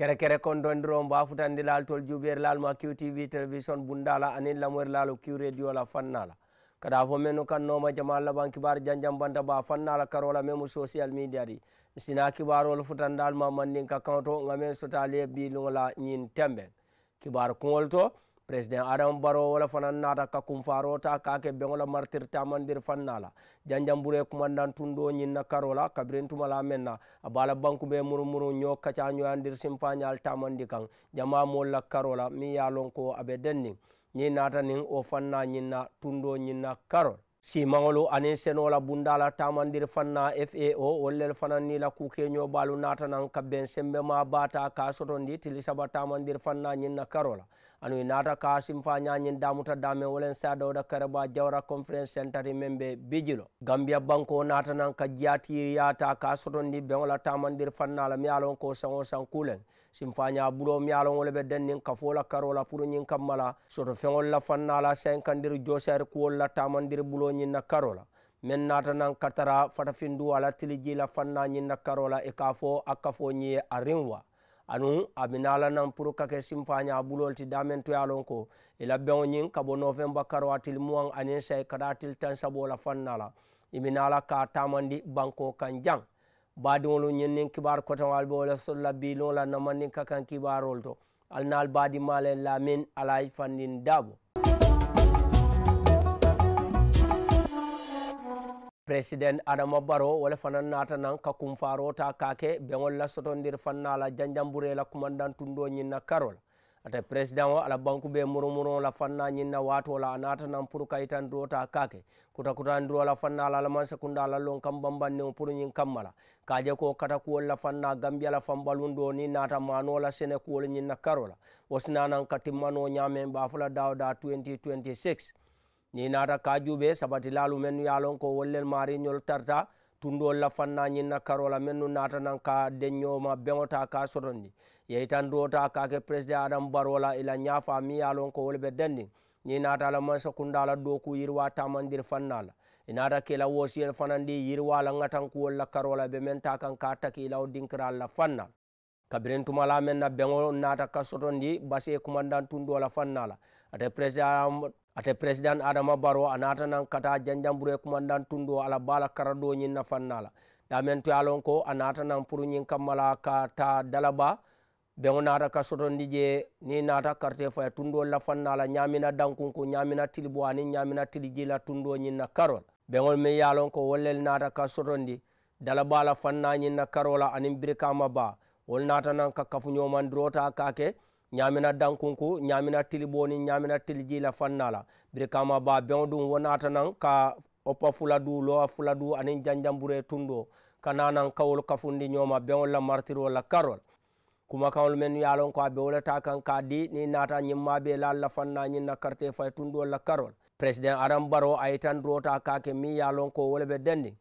kere kere kondondiron bafutandi laal tol juuɓerlaal ma qtv television bundala anin lamorlaalo q radio la fannala kada fo men no kannoma jama laban kibar janjam ba fannala karola memo social media ɗi sina kibarol futandal ma mandin ka kanto gamen sotali e bilugola ñin tembe kibar kuŋol to president adam baro wala fana nata ka ta kumfarota be beŋola martir tamandir fanna la janjambure kumandan tundo na karola kabirin tuma la na a banku be murumuru nyo kaca ñoyandir ta mandi kan jama mo la karola mi ya lon ko abe denni ñi nata nin o fanna na tundo na karol simaŋolu aniŋ senoo la bunda la taamandiri faŋ na fao wollelu fanaŋ ni la kuukeño baalu naata naŋ ka beŋ sembema baata ka sotondi tili saba taamandiri faŋ na ñiŋ na karo la anu i naata ka simfa ñaañiŋ daamuta daame wolen sa dawda kareba jawra conference centeri meŋ be bijilo gambia banko naata naŋ ka jiyaatiiriyaata ka sotondi beŋo la taamandiri faŋ na la miŋ ye a loŋ ko saŋo saŋ kuleŋ sin faña bulo mialowole ɓe den nin kafola karola pour ñin kammala soto feŋol la fannala sankandir josare kuwol la tamandir bulo ñin na karola min nata nan katara fata findu ala tili ji la fanna ñin na karola e ka fo a kafo ñiye a rinwa anu a minala nan pour kake sin faña bulol ti damen toyalon ko ila e beŋo ñin ka bo novembe karo a til muwaŋ anin say kata til tan sabo la fannala i e minala ka tamandi banko kan jaŋ badiŋolu ñinnin kibaar kotoŋal be wola solla biiliŋo la namanniŋ ka kaŋ kibaarolu to ali na ali baadi maalen lamin ala ye fandin daabo président adama baro wala fanaŋ naata naŋ ka kunfaaro ta kaake beŋol la sotondir fannaa la janjamburee la kumandantundo ñiŋ na karola ata président o ala bankuɓe muro muro la fanna ñinna wato la a natanan pour kay tan dota kake kuta kutandiro la fanna ala alaman sakunda ala lon kam bambanni o pour ñin kammala kaje ko kata kuwol la fanna gambia la fambalun do ni nata mano la sene kuwol ñinna karola wosinanan ka timmano ñamen bafula dawda 2026 ni nata kajuɓe sabati lalu mennu yalon ko wollel mariñol tarta tundol la fanna ñinna karola mennu natanan ka deññoma beŋota ka sotondi yey tan duwota kake présidé adam barola ila ñafa mi yalon ko wole ɓe dandi ni natala mansakundala do ku yirwa tamandir fannala inata kila wosiyel fanandi yirwala gatankuwolla karola ɓe men ta kan ka taki ilaw dinkiralla fannal kabirin tumala men na beŋo nata kasotondi basi commandant tunduwola fannala ate présidé adam ate président adama baro a nata nan kata janjamburee commandant tundo ala bala karadoñin na fannala damen toyalon ko a nata nan pour ñin kammala ka ta dalaba beŋo naata ka sotondi je ni naata karte fo ye tundoo lafanna la ñaamina dankunku ñaamina tilibo aniŋ ñaamina tiliji la tundoo ñiŋ na karo la beŋol miŋ ye a loŋ ko wolu lelu naata ka sotondi dalaba la fanna ñiŋ na karo la aniŋ birikama baa wolu naata naŋ ka kafuñomandiro ta ka ke ñaamina dankunku ñaamina tilibo niŋ ñaamina tiliji la fanna la birikama baa beŋo duŋ wo naata naŋ ka oppa fuladu lowa fuladu aniŋ janjambure tundo ka naanaŋ kawolu kafundi ñooma beŋol la martiro la karol kumakaŋolu mennu ye a loŋ ko a be wo le taa kaŋ ka di niŋ naata ñiŋ maa be laal la fanna ñiŋ na karite fay tundool la karol president adam baro a yitandiro ta ka ke miŋ ye a loŋ ko wo le be dendiŋ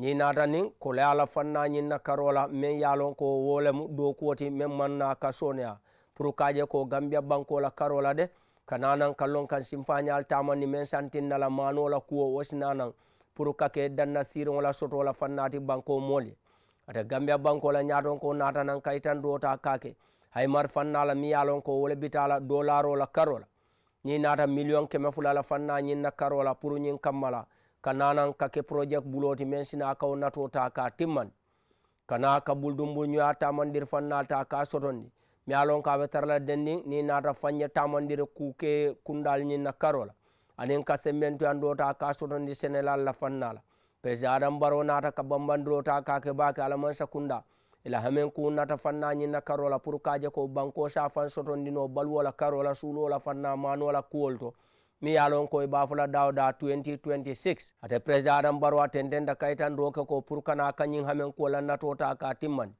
ñiŋ naata niŋ koleya la fanna ñiŋ na karo la meŋ ye a loŋ ko wo lemu dookuwo ti meŋ maŋ na ka sooneya pour ka je ko gambiya banko la karo la de ka naanaŋ ka loŋ kaŋ sinfañaalu taama ni meŋ santinna la maanoo la kuwo wo si naanaŋ pour ka ke danna siiriŋo la soto la fannaati banko moolu ye ate gambia bankola ñaton ko natanan kaytan dota kake hay mar fannala mi yalon ko wole bitala dolarola karola ñi nata million keme fulala fanna ñinna karola pour ñin kammala ka nanan kake project buloti men sina kaw natota ka timman kana ka buldumbul ñoya tamandir fannalta ka sotondi mi yalon ka ɓe tarala dendi ni nata fanñe tamandire kuke kundal ñinna karola anin ka semmentuyan dota ka sotondi senelalla fannala président adam baro nata ka bambandota kake bake alaman sakunda ila hamen ku nata fanna ñinna karola pour kaje ko banko sa fan sotondino balwola karola suulola fanna manola kuwol to mi yalon koye bafula dawda 2026 ate president baro a tentenda kaitan roke ko pour kana kañin hamen kuwola natota ka timmani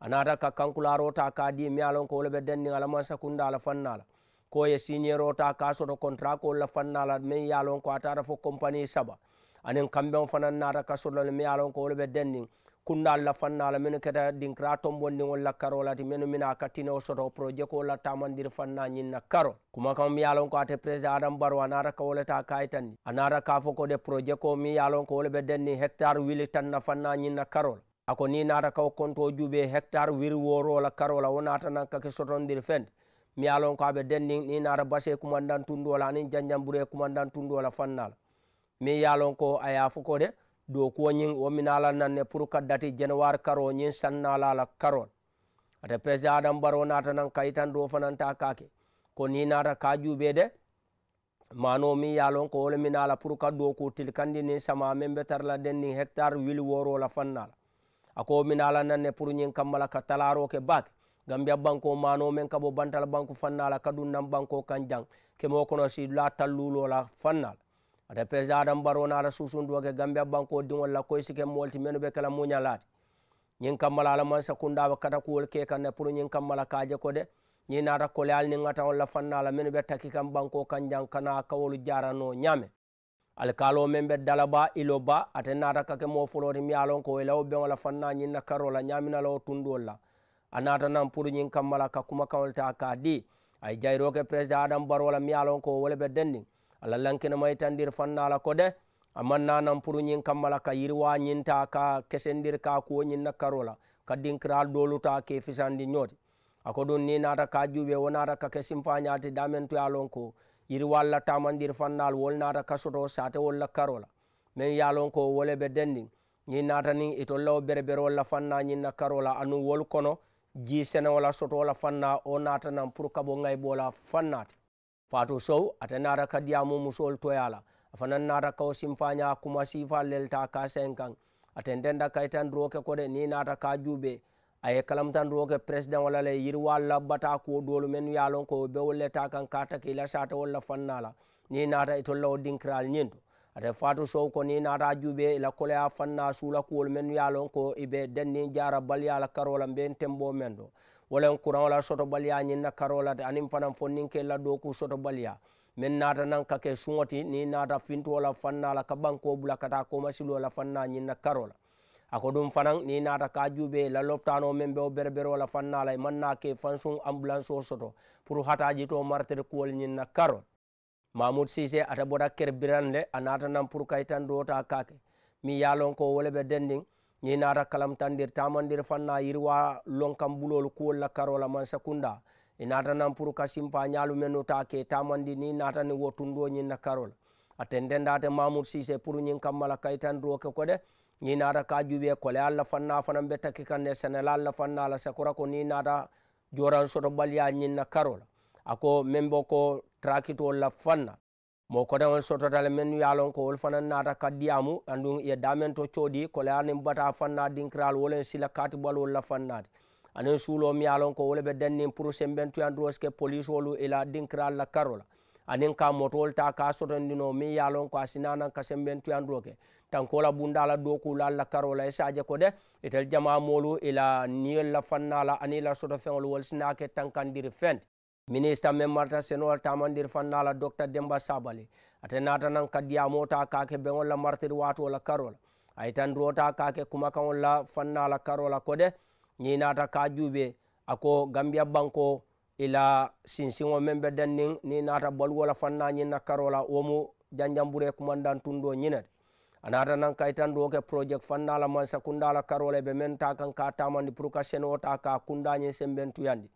anata ka kankularota ka di mi yalon ko wole ɓe denndin alaman sakunda ala fannala ko ye signerota ka soto contrat ko la fannala min yalon ko atata fo compagnie saba anin kamɓe on fana nata kasolole mi yalon ko woloɓe denndin kunda allah fannala min keta din kra tombondin o lakkaro lati min mina kattine o soto projet ko lattamandir fanna ñinna karo kuma kam mi yalon ko ate président adam baro a nata ka woleta kayitanni a nata ka fo ko de projet ko mi yalon ko woloɓe denndin hectare wili tanna fanna ñinna karol ako ni nata kawo konto juuɓe hectare wiri worola karola wo natanan kake sotondir fende mi yalon ko aɓe denndin ni nata basse commandant tundola anin janjam ɓuure commandant tundola fannala min yalon ko a yafo ko de do kuwo ñin wominala nanne pour kaddati genoware karo ñin sannalala karol ata pes adam baro nata nan kayitan do fananta kake ko ni nata ka juɓe de mano min yalon ko wole minala pour kaddo ko til kandi ni sama min betarla den ni hectare wili worola fannala ako minala nanne pour ñin kammala ka talaro ke bake gambia banko mano men kabo bantal banku fannala kadu nan banko kan jang kemo kono si la tallulola fannala ata pésadam baronaala susunduwoke gambia banko diŋol la koy sike moolti menu be kela muñalaati ñiŋ kammala ala man sakundaaba katakuwol ke kaŋ ne pour ñiŋ kammala kaaje ko de ñiŋ naata kole ali niŋ ataŋol la fanna la menu be taki kaŋ banko kaŋ jaŋ kana kawolu jarano ñaame ali kaalo meŋ be dalaba ilo ba ate naata kake moo foloti miŋ ye a loŋ ko wo ila wo beŋo la fanna ñiŋ na karo la ñaamina la wo tunduwol la a naata naŋ pour ñiŋ kammala ka kumakaŋol ta ka di a ye jayiro ke président adam baro la miŋ ye a loŋ ko wo wo le be dendiŋ allah lankina ma tandir fannala ko de amman nanan pour ñin kammala ka yirwa ñinta ka kesendir ka kuwo ñin na karola kadinkiral doluta ke fisandi ñoti ako ɗum ni nata ka juɓe wo nata ka kesim fañati damen toya lon ko yirwalla tamandir fannal wol nata ka soto sate wolla karola min yalon ko wole ɓe dendi ñin nata ni itollawo berebere wolla fanna ñin na karola anu wol kono ji sene wola soto wola fanna o nata nan pour kaɓo gay ɓola fannati fato sow ata nara ka diyamumusol toyala afana nara kawo simfaña kuma sifa lelta ka sen kan aten denda kaytan roke kode ni nata ka juɓe aye kalamtan roke président wala la yirwa labbata kuwo dolu men yalon ko bewolleta kan ka takila sata walla fannala ni nata itollawo dinkiral ñinto ate fatu sow ko ni nata juɓe ila koloya fanna suula kuwol men yalon ko ibe denni jara bal yala karola mbe tembo men do wolan courant wala sotobaliya ñinna karolate anin fanan fonninke laddo ku sotobaliya min nata nan kake suŋoti ni nata fintuwola fannala ka banko bula kata komasilola fanna ñinna karola ako ɗum fanan ni nata ka juɓe la loptano min ɓe o berberola fannala man nake fansun ambulance o soto pour hataji to martere kuwol ñinna karol mamoud sise ata boɗa ker biranle a nata nan pour kay tan do ta kake mi yalon ko wole ɓe denɗin ñinara kalamtandir tamandir fanna yirwa lonkam bulol kuwolla karola man sakunda e natanan pour kasimpa ñalumenuta ke tamandi ni natani wo tundo ñinna karol aten dendate mamoud sise pour ñin kammala kaytan roke ko de ñinata ka juɓe kole allah fanna fana be takki kande sénél allah fanna la sakora ko ni nata joran soto balya ñinna karol ako men bo ko trakitolla fanna mo kodewol sototal men yalon ko wol fana nata ka diyamu andu ye damen to coodi kole anin bata fanna dinkiral wolen sila kati bal wolla fannade anin suulo mi yalon ko wole ɓe dennin procet ɓen tuyandroske police wolu ila dinkiral la karola anin ka motowol ta ka sotondino min yalon ko a sinanan kasen ɓen tuyandroke tankola bundala dokulal la karola e sadie ko de etel jama molu ila niyol la fannala anila soto feŋol wol sinake tankandiri fente ministre men marta senowal tamandir fannala docteur demba sabaly ate nata nan kaddiyamota kake beolla martir watuola karola ay tan rota kake kuma kaolla fannala karola kode ñi nata ka juuɓe ako gambia banko ila sinsiŋo men be den nin ni nata baluwola fanna ñinna karola womu janjamburee kumandan tundo ñinade anata nan kay tan roke projet fannala mansa kundala karola ɓe men ta kan ka tamandi pour que senowota ka kundañin semben tuyandi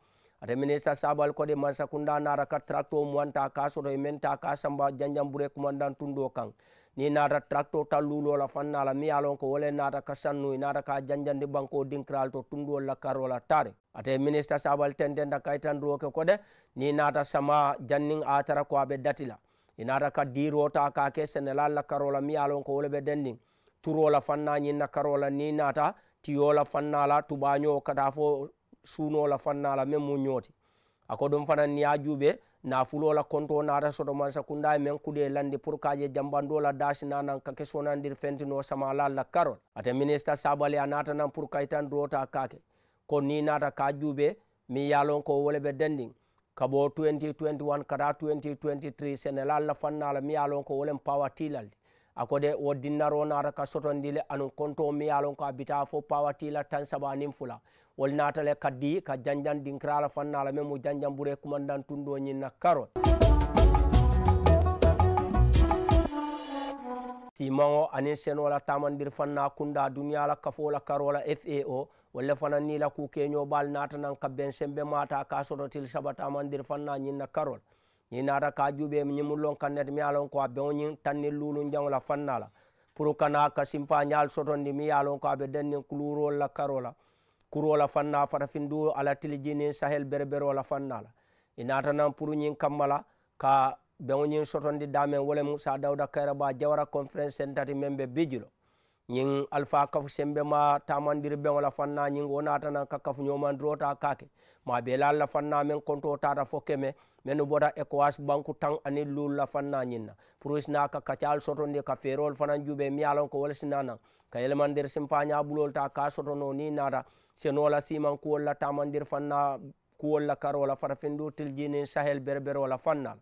remine sa sabal koɗe ma sakunda nara ka tracto muwanta ka soto e menta ka samba janjam bure commandant tundo kan ni nata tracto tallulola fannala mi yalon ko wole nata ka sannuy e nata ka janjande banko dinkiral to tundol lakkarola tare ate ministre sabal tendenda kaytan roke koɗe ni nata sama jannin atara ko aɓe datila i e nata ka dirota kake senela lakkarola mi yalon ko woleɓe dendin turola fanna ñinna karola ni nata tiyola fannala tubaño kata fo suunoola fannaala meŋ mu ñooti a ko ɗum fanaŋ niŋ ye juube naafuloola konto naata sotoman sa kundaye meŋ kudee landi pour ka je jambando la daasina naŋ ka ke sonandir fentinoo samalal la karol ate ministre sabali a naata naŋ pour kaitan doota kaake ko ni naata ka juube miŋ ye lon ko wole be dendiŋ ka ɓo 2021 kata 2023 senelal la fannala mi ye lon ko wolen pawa tiilaldi a ko de wo dinnaro naata ka sotondile anuŋ konto mi ye lon ko a bita fo pawa tiila tan saba niŋ fula wol natale kaddi ka janjan dinkirala fannala men mo janjan ɓuure commandant tundo ñinna karot simao anin senola tamandir fanna kunda duniyala kafola karola fao walle fananila kukeñoɓal natanan ka ben sembe mata ka sototil saba tamandir fanna ñinna karol ñi nata ka juuɓe ñimullon kan net miyalon ko a beoñin tannin lulu jangola fannala pour kana ka simpa ñal sotondi mi yalon ko aɓe dannin kulurolla karola kuro la fanna fata findu ala tiliji nin sahel berberoo la fannala inata nan pour ñin kammala ka bewoñin sotondi damen wole mu sa dawuda kairaba jawara conference sentati mem be bijulo ñin al fa kafu sembe ma tamandir beŋo la fanna ñin wo nata nan ka kafu ñomandiro ta kake maa beelal la fanna men konto tata fo keme menu bota ecowas banku tan ani lul la fanna ñinna pour isna ka kacal sotondi ka ferol fanan jube mi alon ko wala sinana ka elmandir simfaña bulol ta ka sotono ni nata senola siman kuwol la tamandir fanna kuwol la karola farafindu tiljinin sahel berberola fannal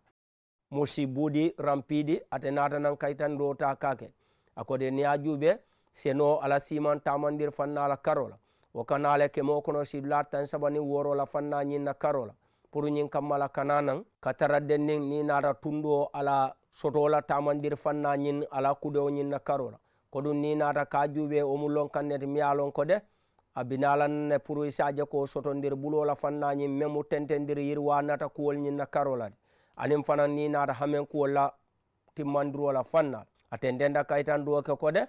budi rampidi ate nata nan kaytan do ta kake akode ni a jube seno ala siman tamandir fanna la karola wo kemo kono sidla tan sabani woro la fanna ñinna karola pour ñin kammala kananan kataradden nin ni nara tunduwo ala sotola tamandir fanna ñin ala kudewo ñin na karola koɗum ni nata ka juuɓe omu lonkannete mi yalon ko de a binalanne pour isaje ko sotondir ɓulola fanna ñin memu tentendir yirwa nata kuwol ñin na karola de anin fana ni nata hamen kuwolla timmandirola fanna a tendenda kaytan duwoke ko de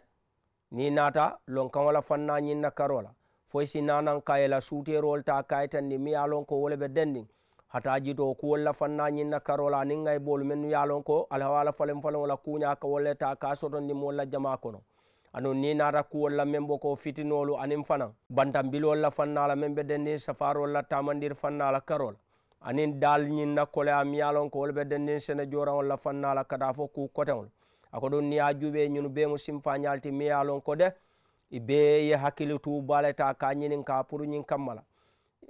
ni nata lonkanwola fanna ñin na karola foy si nanan kayela suterol ta kayitan ni mi yalon ko wolɓe denndin hata jito ku wolla fanna ñinna karola anin ŋay bolu men nu ya lon ko alhawala falen faleŋ wala kuña ka wolle ta ka sotondi mo wolla jama kono anu ni nata ku wolla men bo ko fitinolu anin fana bantan bilo wolla fannala men be dendin safaro wolla tamandir fannala karola anin dal ñinna kole am ya lon ko wol be dendin sene joran wolla fannala kata fo ku kotenol ako ɗum niya juɓe ñunu bemu simfa ñalti mi ya lon ko de i be ye hakkille tu baleta ka ñinin ka pour ñin kammala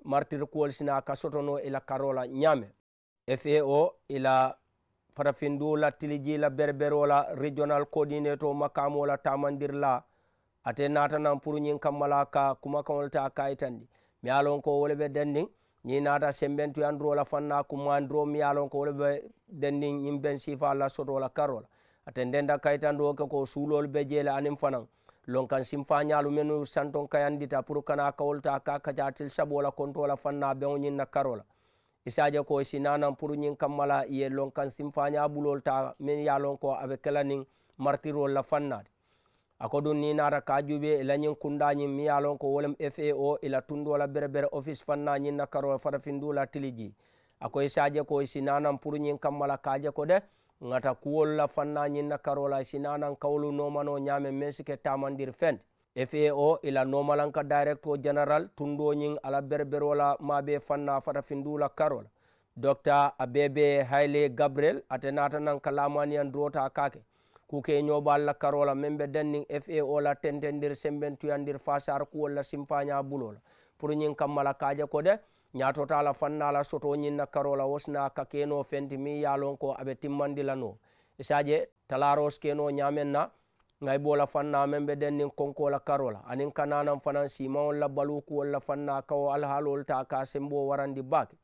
martir kuwolsina ka sotono ila karola ñame fa o ila farafindu lattilijila berberola régional coordinato makamola tamandirla ate natanan pour ñin kammala ka kumakamolta kayitandi mi yalon ko woleɓe dendin ñi nata sembentuyandirola fanna kumandiro mi yalon ko woleɓe dendin ñin ben sifa la sotola karola ate ndenda kayitandi oke ko suulol be jeele anin fanan lon kan simfa ñalu menur santon kayandita pour kana kawol ta ka kajatel sabola kontola fanna beo ñin na karola isadia ko si nanan pour ñin kammala ye lon kan simfa ñabulol ta min ya lon ko ave kelanin martirol la fannade akodun ni nara ka juɓe lañin kundañin mi ya lon ko wolem fao ila tundola berebere office fanna ñin na karola farafindula tiliji ako isadia ko si nanan pour ñin kammala kaje ko de ŋata kuwol la fanna ñinna karola sinanan kawolu nomano ñame mensike tamandir fend fao ila nomalanka directo général tundo ñiŋ ala berberola mabe fanna fatafindula karola docta abebe hayle gabriel ate natanan ka lamaniyan drota kake kuke ñoɓal la karola min be dennin fao la tentendir sembentuyandir fasar kuwol la simpaña bulola pour ñiŋ kammala kaja ko de ñatotala fannala soto ñinna karola wosna ka keno fenti mi yalon ko aɓe timmandila no isadie talaros keno ñamen na gay bola fanna men ɓe ɗen nin konkola karola anin kananan fanan simawol la baluku wolla fanna kawo alhalol ta ka sembo warandi bake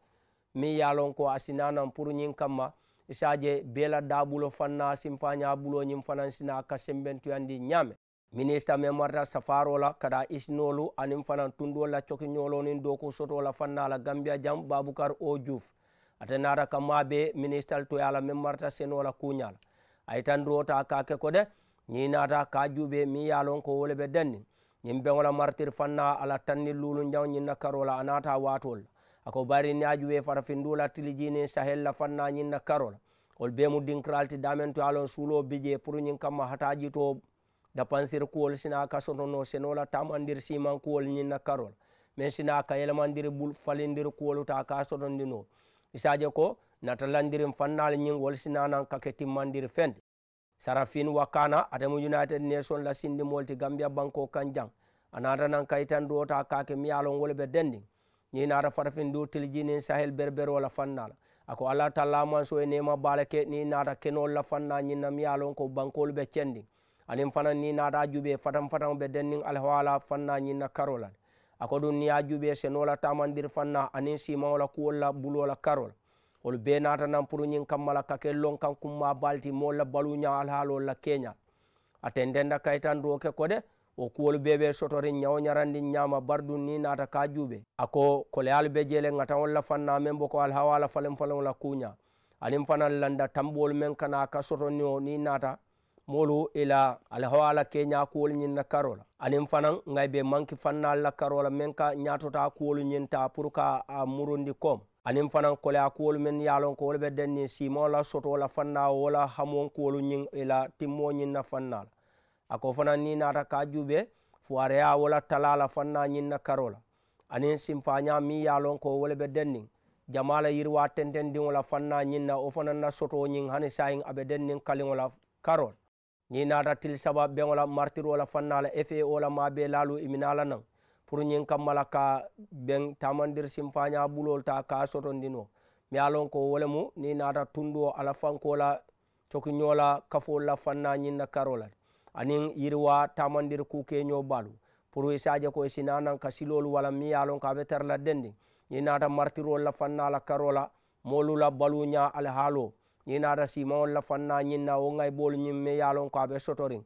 mi yalon ko asinanan pour ñin kamma isadie bela dabulo fanna simfa ñabuloñin fanan sina ka sembentuyandi ñame ministre men marta safarola kada isnolu anin fanan tunduwola cokiñolonin doku sotola fannala gambia jam babukar o diouf ata nara ka mabe ministal toyala men marta senola kuñala aytan rota kake kode ñinata ka juuɓe mi yalon ko wolebe denni ñin beŋola martir fanna ala tanni lulu jaw ñinna karola anata watolla ako bari ni ajuwe farafinduwla tilijinin sahella fanna ñinna karola wol bemu dinkiralti damen toyalon suulo bije pour ñin kamma hata jitoo dapansir kuwol sina ka sotono senola tamandir siman kuwol ñinna karol min sina ka yelmandir bul falindir kuwol ta ka sotondino isaje ko natalandirin fannal ñin wol sinanan kake timmandir fende sarafin wakkana atemu united nation la sindimol ti gambia banko kan jang anatanan kaytan do ta kake miyalon wol ɓe dendin ñi nata farafin do tiljinin sahel berberola fannal ako alah talla manso e nema bala ke ni nata kenol la fanna ñinna miyalon ko bankol ɓe cendin anin fana ni naata juɓe fatam fatam ɓe dennin alhawala fanna ñinna karola ako ɗum niya juɓe senola tamandir fanna anin simawola kuwolla bulola karol wol be natanan pour ñin kammala kake lon kan kumma balti molla baluña alhaalolla keñal a tendenda kay tan roke ko de wo kuwol beɓe sotori ñawo ñarandi ñama bardu ni naata ka juɓe ako koleyal be jele ŋata wolla fanna men boko alhawala falen falenola kuña anin fana landa tamɓol men kana ka sotoni o ni naata molu ila alahawala ke ña kuwolu ñinna karola anin fanan ngay be manki fannal la karola men ka ñatota kuwolu ñinta pour ka a murundi kom anin fanan kole a kuwolu men yalon ko wolu be denni simo la soto la fanna wola hamuwon kuwolu ñin ila timmo ñinna fannala ako fanan ni nata ka juɓe fuwareya wola talala fanna ñinna karola anin simfaña mi yalon ko wolu be denni jamala yirwa tenten dingola fanna ñinna o fanan na soto ñin hani sayin aɓe dennin kaliŋola karola ñiŋ naata tili saba beŋo la martiri wo la faŋ na a la efe wo la maabee laalu i mina a la naŋ puru ñiŋ ka ma la ka beŋ taamandiri sinfaaña buloolu taa ka a sotondi no mi ye a loŋ ko wo le mu niŋ naata tunduwo a la fankuwo la cokiñoo la kafoolu la faŋ na ñiŋ na karo la aniŋ yiriwa taamandiri kuukeeñoo baalu puru i se a je ko i si naa naŋ ka siloolu walla miŋ ye a loŋ ko a be tara la dendi ñiŋ naata martiriolu la faŋ na a la karo la moolu la baluu ñaa ali haaloo ñina ada sima wol la fanna ñinna wo ŋay bolu ñiŋ me yalon ko a be sotoriŋ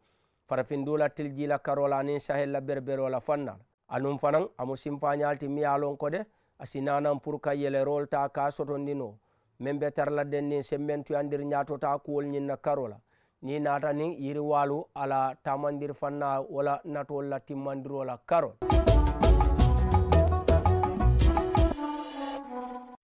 farafin dula til jila karola aniŋ sahella berbero la fanna anuŋ fanaŋ amu simpañal ti mi yalon ko de asi nanaŋ pour ka yelerol ta ka sotondi no meŋ be tara la denniŋ semmen tuyandiri ñato ta kuwol ñiŋ na karola ni nata niŋ yiri walu ala tamandiri fanna wo la natol la timmandiro la karol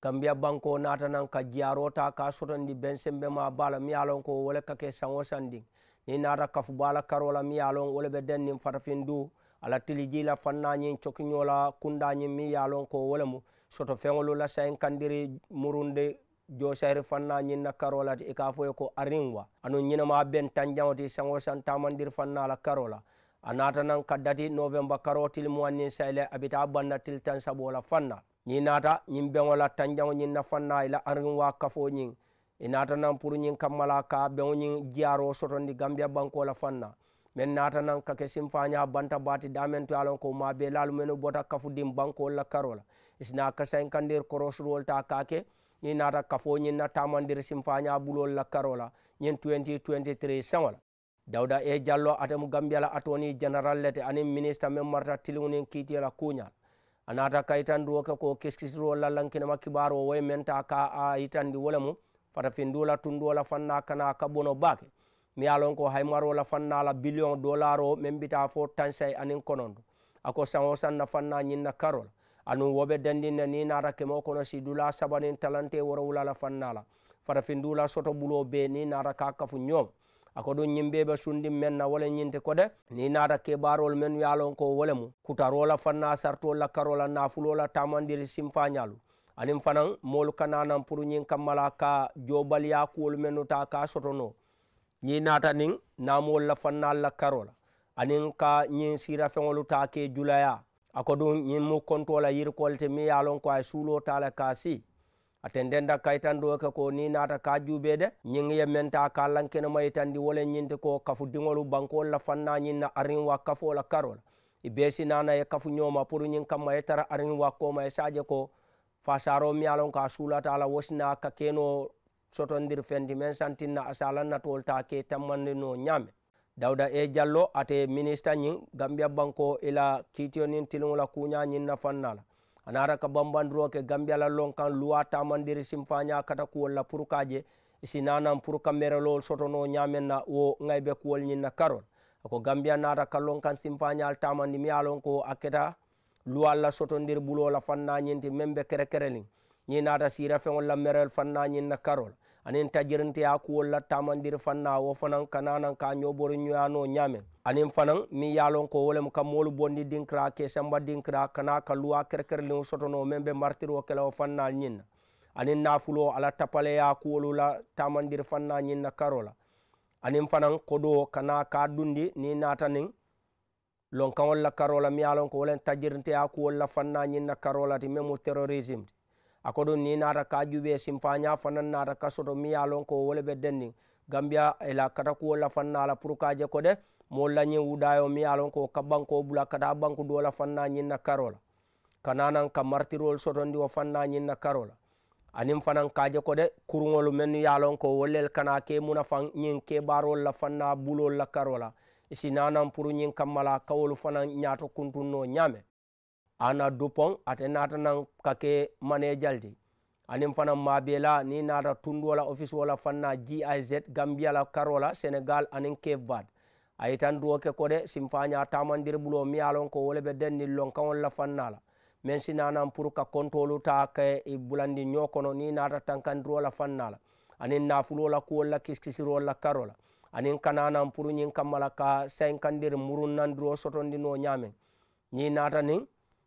kam mbiya banko natanan ka jiyarota ka sotondi ben sembe ma bala mi yalon ko wole kake sanwo san din ni nata kafu bala karola mi yalon wole ɓe den nin fatafin du ala tili jila fannañin cokiñola kundañin mi yalon ko wole mu soto feŋolu la sayin kandiri murunde josayri fannañin na karola ti e ika foye ko arin wa anu ñinama ben tanjaŋoti sanwo san tamandir fanna la karola a natanan ka dati novembre karo tili muwannin sayle abita banna tili tan sabola fanna ñiŋ naata ñiŋ beŋo la tanjaŋo ñiŋ nafaŋ na i la ariŋ wa kafo ñiŋ i naata naŋ puru ñiŋ kamma la ka beŋo ñiŋ jiyaaro sotondi gambiya banko la faŋ na meŋ naata naŋ ka ke sinfaaña banta baati daameŋ to ye a loŋ ko maa bee laalu meno bota kafu diŋ bankoolu la karo la i si naa kasaŋ kandiri korosuruwolu taa ka ke ñiŋ naata kafo ñiŋ na taamandiri sinfaaña buloolu la karo la ñiŋ 2023 saŋo la dawuda e jallo atemu gambiya la atoni general le te aniŋ ministe meŋ marata tiliŋo niŋ kiitiyo la kuuñaa la a nata kaytanduwo ke ko keskisiro lallankinama kibaro o way menta ka a yitandi wole mum fata finduwola tunduwola fanna kana kabbono bake mi yalon ko haymarola fannala billion dollar o min mbita fo tansay anin kononto ako sano sanna fanna ñinna karola anum woɓe dandinne ni nata kemo kono si dula sabanin talante woro wulala fannala fata finduwola soto ɓulo be ni nata ka kafu ñoma ako ɗum yimɓeɓe sundin men na wole ñinte kode ni naata kebarol men yalon ko wole mum kutarola fanna sartola karola nafulola tamandiri simfañalu anin fanan molu kananan pour ñin kammala ka jobaliya kuwol mennuta ka sotono ñi naata nin namol la fannal la karola anin ka ñin sira feŋolu ta ke julaya ako ɗum ñin mu kontola yirkolte mi yalon ko ay suulo tala ka si aten denda kaytan ɗo ke ko ni naata ka juɓede ñing ye menta kallankene mayi tandi wole ñinte ko kafu diŋolu bankol la fanna ñinna arin wa kafola karola i besi nana ye kafu ñoma pour ñing kamma ye tara arin wa koma ye sadie ko fa saro miyalon ka sulata la wasina ka keno sotondir fendi men santinna asala natol ta ke tammande no ñame dawda e diallo ate ministre ñing gambia banko ila kitiyo nin tiliŋola kuña ñinna fannala anara ka bambandiro ke gambia la kan luwa tamandiri simfanya kata kuwol la pour kaje isinanan pour ka merelol sotono ñamen na wo ŋaybe kuwol ñin na karol ako gambia nata ka kan simfañal tamandi mi alon ko a keta luwal la sotondiri bulo la fannañinti meŋ be kerekerelin ñi nata sira feŋol la merel fannañin na karol anin tajirinteya kuwolla tamandiri fanna wo fanan kananan ka ɲoboro ɲoyano ɲamen anin fanan min yalon ko wolem ka molu bondi dinkira kesenba dinkira kana ka luwa kerkerlin sotono men be martiro kelawo fanna ɲinna anin nafulo ala tapaleya kuwolu la tamandiri fanna ɲinna karola anin fanan kodo kana ka dundi ni natanin lonkanwol la karola mi yalon ko wolen tajirinteya kuwolla fanna ɲinna karolati men mu terorisme akoɗon ni nata ka juɓe simfaña fanan nata ka soto miya lon ko wole ɓe denni gambia ela katakuwolla fannala pour kaje kode molañi wuɗayo miya lon ko kabbanko bula kata banku duwola fanna ñinna karola kananan ka martirol sotondi o fanna ñinna karola anin fanan kaje kode kurugolu men ya lon ko wollel kana ke muna fan ñin ke barol la fanna bulol la karola isi nanan pour ñin kammala kawolu fanan ñato kuntunno ñame ana dupon ate nata nan kake mane jaldi anin fana mabela ni nata tunduwala office wala fanna giz gambiala karola senegal anin cape vad ayitan duwoke kode sin faña tamandir bulo miyalon ko wole be denni lonkan wolla fannala men si nanan pour ka kontolu ta ka i bulandi ñokono ni nata tankandirola fannala anin nafulola kuwolla kiskisirolla karola anin kananan pour ñin kammala ka sain kandir murunnandiro sotondino ñamen ñi nata nin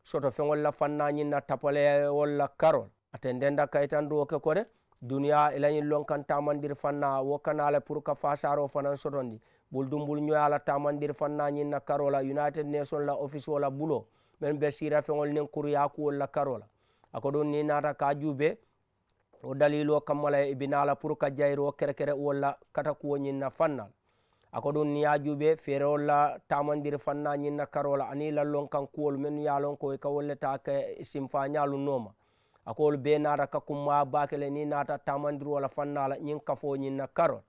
soto feŋol la fannañiŋ na tapolewol la karol ate ndenda kaytan duwo ke kode duniya i lañiŋ loŋ kaŋ tamandiri fanna wo kana le pour ka fasaro fanaŋ sotondi bul dumbul ñoya la tamandiri fannañiŋ na karo la united nation la office wo la bulo meŋ be sira feŋol niŋ kuruyakuwol la karo la a ko ɗum ni nata ka juube wo dalilo kammala i binala pour ka jayiro kerekere wolla katakuwo ñiŋ na fannal ako ɗum niyajuɓe feerewol tamandiri fannañinna karola ani lallon kan kuwol men yalon koye ka wolletake sim fa ñalu noma akowol be naata kakumma bakele ni naata tamandiru wala fannala ñin kafoñinna karol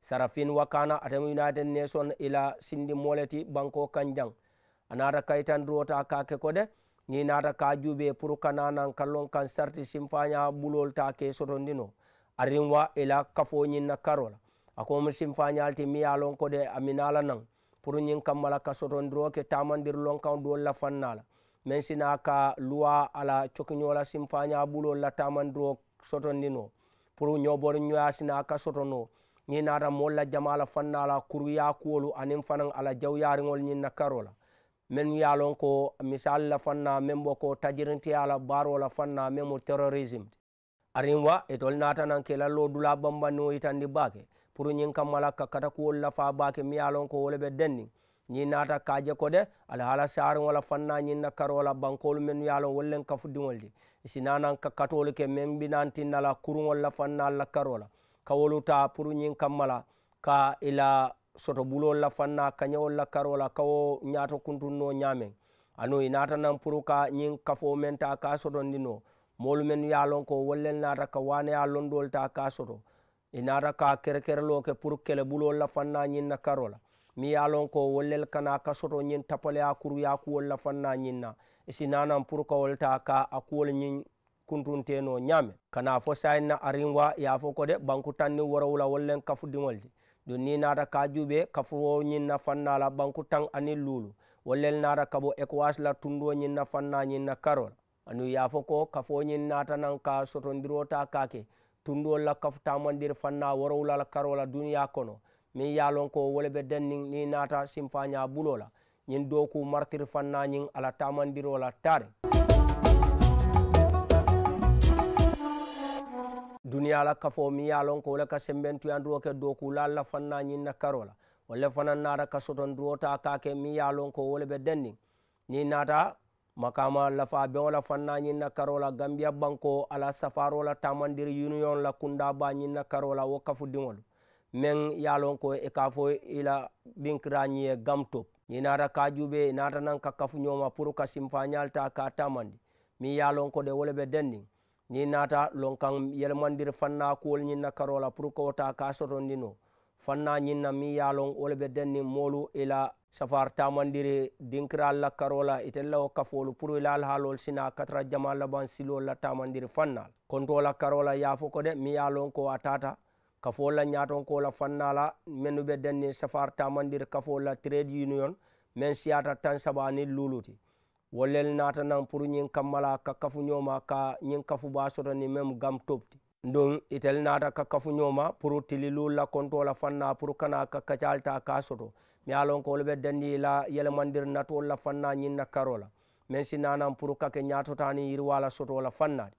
sarafin wakana atem united nation ila sindi moleti banko kanjang anaata kaytandirota kake ko de ni naata ka juɓe pour kananan kallon kan sarti simfaña ɓulol take sotondino arinwa ila kafoñinna karola ako mi sim fañalti mi yalon ko de ami nala nan pour ñin kammala ka sotondiroke tamandir lon kan duwol la fannala min sina ka luwa ala cokiñola sim faña ɓulol la tamandiro sotondino pour ñobor ñoya sina ka sotono ñi nata mool la jamala fannala kuru ya kuwolu anin fanan ala jaw yariŋol ñin na karola min yalon ko misal la fanna min ɓo ko tajirintiyala barola fanna min mo terrorisme arin wa etol natanan kelallo dula bambanni o yitandi bake pour ñin kam malakka kata kuwol lafa baake miya lon ko wole ɓe denni ñi naata kaje ko de alhaala saarin wala fanna ñin na karola bankolu men yalon wollen kafudiŋol di sinanan ka katolu ke men ɓinantinnala kurugol la fanna la karola kawoluta pour ñin kammala ka ila soto bulol la fanna kañawol la karola kawo ñato kuntunno ñamen anu i naata nan pour ka ñin kafo menta ka sotondino molu men yalon ko wollen naata ka waneya londol ta ka soto inata e ka kerekerelo ke pour kelebulo lafanna ñinna karola mi ya lon ko wollel kana kasoto ñin tapale a kuru ya kuwol lafanna ñinna e sinanan pour kawolta ka a kuwol ñin kuntunteno ñame kana fo sayinna arin wa yafo kode banku tanni worowla wollen kafu diŋol di don ni nata ka juɓe kafuwo ñinna fanna la banku tan ani lulu wollel nata kabo ekuwas la tunduwo ñinna fanna ñinna karola anu yafo ko kafuwo ñin nata nan ka sotondiro ta kake tunduwol la kafu tamandir fanna worowulal karola duniya kono min yalon ko wole ɓe dennin ni nata simfaña ɓulola ñin doku martir fanna ñin ala tamandirola tare duniya la kafo mi yalon ko wole ka sembentuyanduroke doku lalla fanna ñin na karola wolle fanan nata ka soton duro ta kake mi yalon ko wole ɓe dennin ni nata makama alla fa abeŋo la fannañiŋ na karo la gambiya banko ala safaro la tamandiri union la kunda ba ñiŋ na karo la wo kafudiŋolu meŋ ye a lon ko i e ka fo i la binkira ñiŋ ye gam top ñiŋ naata ka jube i naata naŋ ka kafuñoma puru ka simfañal ta ka tamandi miŋ ye a lon ko de wo le be denniŋ ñiŋ naata lonkaŋ yelemandiri fanna kuwolu ñiŋ na karo la puru ka wo ta ka sotondi noo fanna ñinna mi yalon wole ɓe denni molu ila safar tamandiri dinkiral la karola itella o kafolu pour ilal halol sina katra jama laban silol la tamandiri fannal kontola karola yafo ko de mi yalon ko a tata kafol la ñaton kola fannala mennu ɓe denni safar tamandiri kafol la trade union min siyata tan sabani luluti wollel natanan pour ñin kammala ka kafuñoma ka ñin kafu ba sotoni même gam topti don itel nata kakkafuñoma pour tililu lakkontola fanna pour kana kakkacalta ka soto mi alon kowolo ɓe dandi la yelemandir natuwolla fanna ñinna karola men sinanan pour kake ñatotani yirwala sotola fannade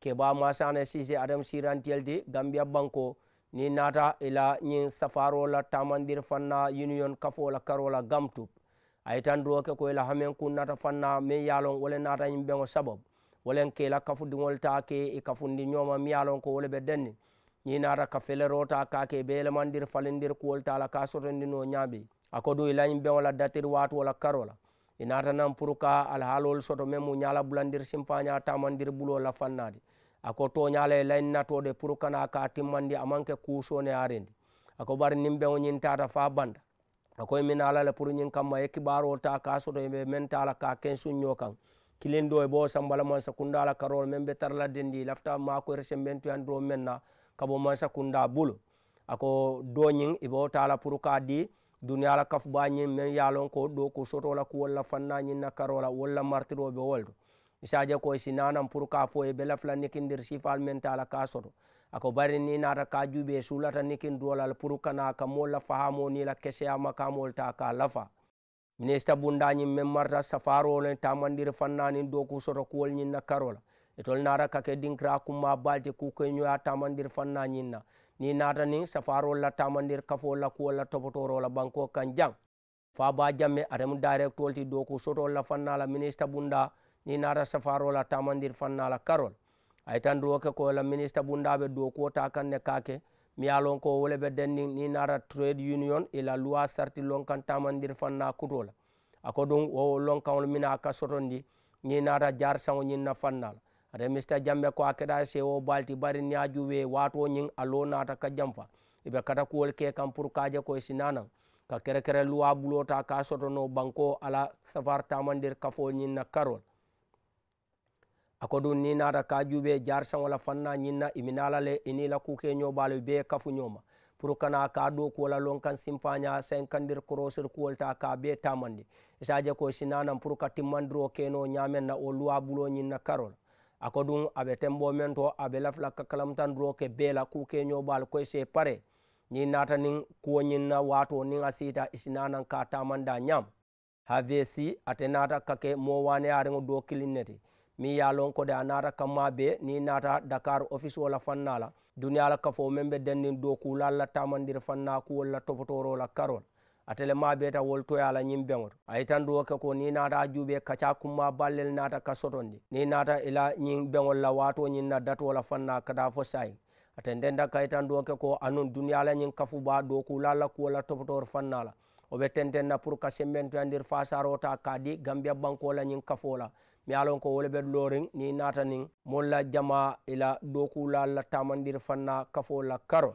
keɓa masane sise adam sirantielde gambia banko ni nata ila ñin safarola tamandir fanna union kafola karola gamtup ayitan duwoke ko ila hamen kun nata fanna min yalon wole nata ñin ɓeŋo sababu wolen kela kafudiŋol ta ke ì e kafundi ñooma miya lon ko wole be den ni ñinata ka felero ta kake be elemandir falindir kuwol ta la ka sotondino ñaabe a ko du ilañi beŋo la datir waatu wola karo la ì nata nan pour ka alhaalol soto meŋ mu ñala bulandir simpaña tamandir bulo la fannadi a ko toñala ilañi natode pour kana ka timmandi amaŋ ke kuusone arendi a ko bari nin beŋo ñin tata fa banda a koye min ala la pour ñin kamma ye kibaro ta ka soto ye be meŋ ta la ka kensuŋ ño kaŋ kilendo e bo sambala mansa kunda la karol men be tarla dendi lafta mako rese men to andro men na kabo mansa kunda bul ako doñin e bo tala pour ka di duniya la kaf ba ñin men yalon ko do ko soto la ko wala fanna ñin na karola wala martiro be woldo isaje ko si nanan pour ka fo e be lafla nikindir sifal men tala ka soto ako bari ni nata ka juube sulata nikindrolal pour kana ka mo la faha mo ni la kese amaka mol ta ka lafa ministre bundañin min marta safarole tamandire fannanin dow ku soto kuwol ñinna karola e tol nara kake dinkira kumma balte kuke ñoya tamandir fannañinna ni nata nin safarolla tamandir kafolla kuwolla topotorola banko kan jang fa ba jamme atem direct wolti dow ku sotolla fannala ministre bunda ni nata safarola tamandir fannala karol aytan roke koyla ministre bundaɓe dow kuwota kanne kake mi ya lon ko wole ɓe den nin ni nara trade union ila loi sarti lonkan tamandir fanna kutola ako ɗum o lonkanol mina ka sotondi ni nara jar sango ñinna fannala ate mista jambe ko a keɗa se o balti bari niaju we wato ñing a lo nata ka jam fa iɓe kata kuwol ke kam pour kaje koye sinanan ka kerekere loi ɓulota ka sotono banko ala safar tamandir kafo ñinna karol akodun ni nara kajube jar san wala fanna nyinna iminala le inila kuke nyobale be kafu nyoma pro kana ka do ko wala lon kan simfanya sen kandir crosser ko wolta ka be tamande isaje ko sinana pro ka timandro keno nyamen na o luwa bulo nyinna karol akodun abe tembo men to abe lafla kakalam tan ro ke bela kuke nyobale ko se pare ni nata nin ko nyinna wato nin asita isinana ka tamanda nyam ha vesi atenata kake mo wane arengo do kilinete min yalon kode a nata kam ma be ni nata dakar office wala fannala duniyala kafo men ɓe dendin dow kulalla tamandir fanna kuwolla topotorola karol atele ma be ta wol toyala ñin beŋoto ayitan duwo ke ko ni nata juuɓe kaca kumma ballel nata ka sotondi ni nata ila ñin beŋolla wato ñin na datuwola fanna kata fo sayi ate ndenda kayitan duwo ke ko anun duniyala ñin kafu ba dow kulalla kuwolla topotor fannala oɓe tenten na pour ka sembentoyandir fasaro ta kadi gambia bankola ñin kafola mi alon ko woleɓer loring ni natanin molla jama ila dokulalla tamandir fanna kafola karol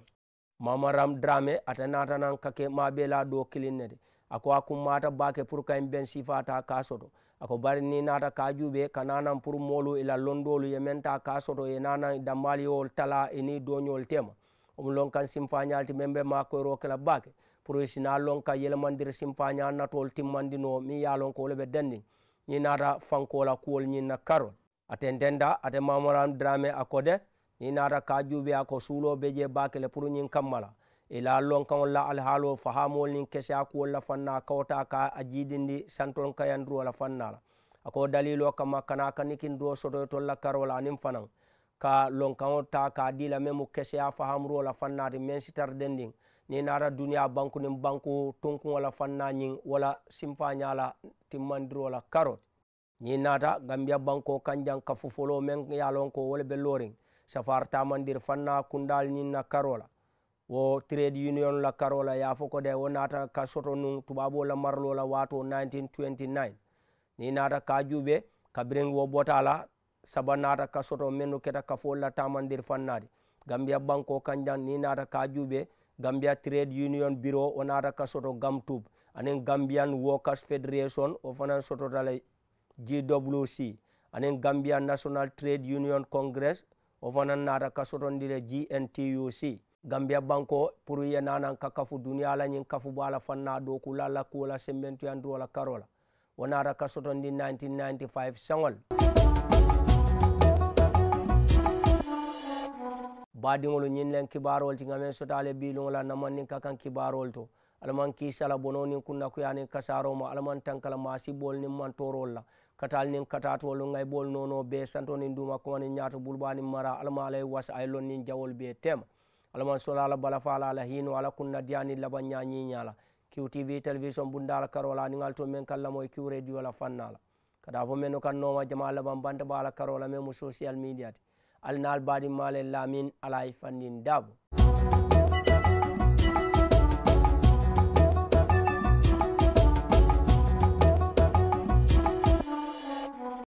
mamaram drame ata natanan kake mabe la do kilinnede ako akum mata bake pour kayim ben sifata ka soto ako bari ni nata ka juɓe ka nanan pour molu ila londolu yementa ka soto e nanan dammaliyowol tala eni doñol tema omu lon kan simfañalti membe makoyro kela bake pour sina lon ka yelmandir simfaña natol timmandino mi yalon ko woleɓe dandin yinata fankola kuwol ñinna karol ate ndenda ate mamoram drame akode yinata ka juuɓe a ko suuloɓe je bakele pour ñin kammala ila e lonkaol la alhaalo fahamol nin kese a kuwol la fanna kawta ka a jiidindi santon kayandiro la fannala ako dalilo kamma kana kanikindiro sotoy tolla karol anin fanan ka lonkaol ta ka dila memu kese a fahamuro la fannati men sitardendin ni nara duniya banku nin banku tunkuŋola fannañiŋ wala simfañala timmandirola karot ñi nata gambia banko kanjaŋ kafufolo meŋ ye lonko wole be loriŋ safar tamandir fanna kundal ñiŋ na karola wo trade union la karola ye fo kode wo nata ka soto nuŋ tubabo la marlo la wato 1929 ni nata ka juɓe kabiriŋ wo bota la saba nata ka soto mennu keta kafol la tamandir fannadi gambia banko kanjaŋ ni nata ka juɓe gambia trade union bureau wo naata ka soto gamtub aniŋ gambian workers federation wo fanaŋ sotota le gwc aniŋ gambia national trade union congress wo fanaŋ naata ka sotondi le gntuc gambia banko pour ye naanaŋ ka kafu duniya la ñiŋ kafu bo a la fanna dookula la kuo la sembentuyanduwo la karo la wo naata ka sotondi 1995 seŋol badiŋolu ñinleŋ kibaarolu ti ŋameŋ sotale biiluŋo la naman niŋ ka kaŋ kibaarolu to ala maŋ kiisala bono niŋ kunnakuyaniŋ kasaaro ma ala maŋ tankala maasibolu niŋ mantorolu la katalu niŋ kataatuwolu ŋayibolu nono bee santo niŋ duuma kuma niŋ ñaato bulubaniŋ mara ala ma ala ye wasa a ye loŋ niŋ jawolu bee tema ala maŋ sola la balafa la ala hiino ala kunnadiyaniŋ laban ñaa ñiiña la kiw tv televisiyon bunda la karo la aniŋ ali to meŋ kaŋ lamoy kiw redio la fanna la kadaa fo mennu kaŋ nooma jama laban banta baa la karo la meŋ mu social media ti alnaal baɗi male lamin alay fannin dabo